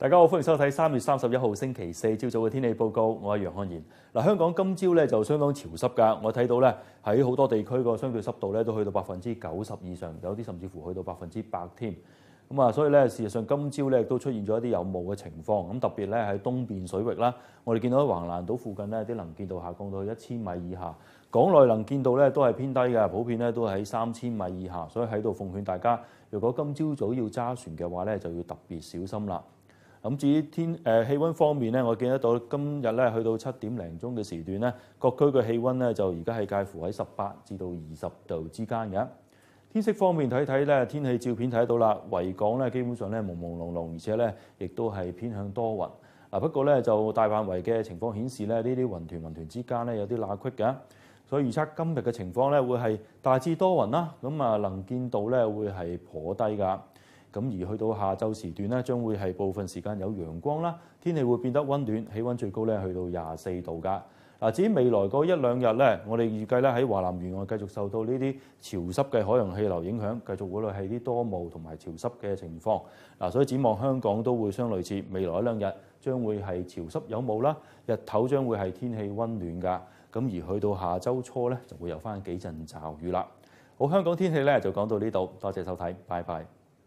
大家好，歡迎收睇三月三十一號星期四朝早嘅天氣報告。我係楊漢賢。嗱，香港今朝咧就相當潮濕㗎。我睇到咧喺好多地區個相对濕度咧都去到百分之九十以上，有啲甚至乎去到百分之百添。咁啊，所以咧事實上今朝咧都出現咗一啲有霧嘅情況。咁特別咧喺東邊水域啦，我哋見到喺橫瀾島附近咧啲能見度下降到去一千米以下。港內能見度咧都係偏低嘅，普遍咧都喺三千米以下。所以喺度奉勸大家，如果今朝早要揸船嘅話咧，就要特別小心啦。咁至於天誒氣温方面咧，我見得到今日咧去到七點零鐘嘅時段咧，各區嘅氣温咧就而家係介乎喺十八至到二十度之間嘅。天色方面睇睇咧，天氣照片睇到啦，維港咧基本上咧朦朦朧朧，而且咧亦都係偏向多雲。嗱不過咧就大範圍嘅情況顯示咧，呢啲雲團雲團之間咧有啲罅隙嘅，所以預測今日嘅情況咧會係大致多雲啦。咁啊，能見度咧會係頗低噶。咁而去到下昼时段咧，将会系部分时间有阳光啦，天气会变得温暖，气温最高咧去到廿四度噶。嗱，至于未来個一两日咧，我哋预计咧喺华南沿岸继续受到呢啲潮湿嘅海洋气流影响，继续会會系啲多雾同埋潮湿嘅情况。嗱，所以展望香港都会相类似，未来一两日将会系潮湿有雾啦，日头将会系天气温暖噶。咁而去到下周初咧，就会有翻几阵骤雨啦。好，香港天气咧就讲到呢度，多谢收睇，拜拜。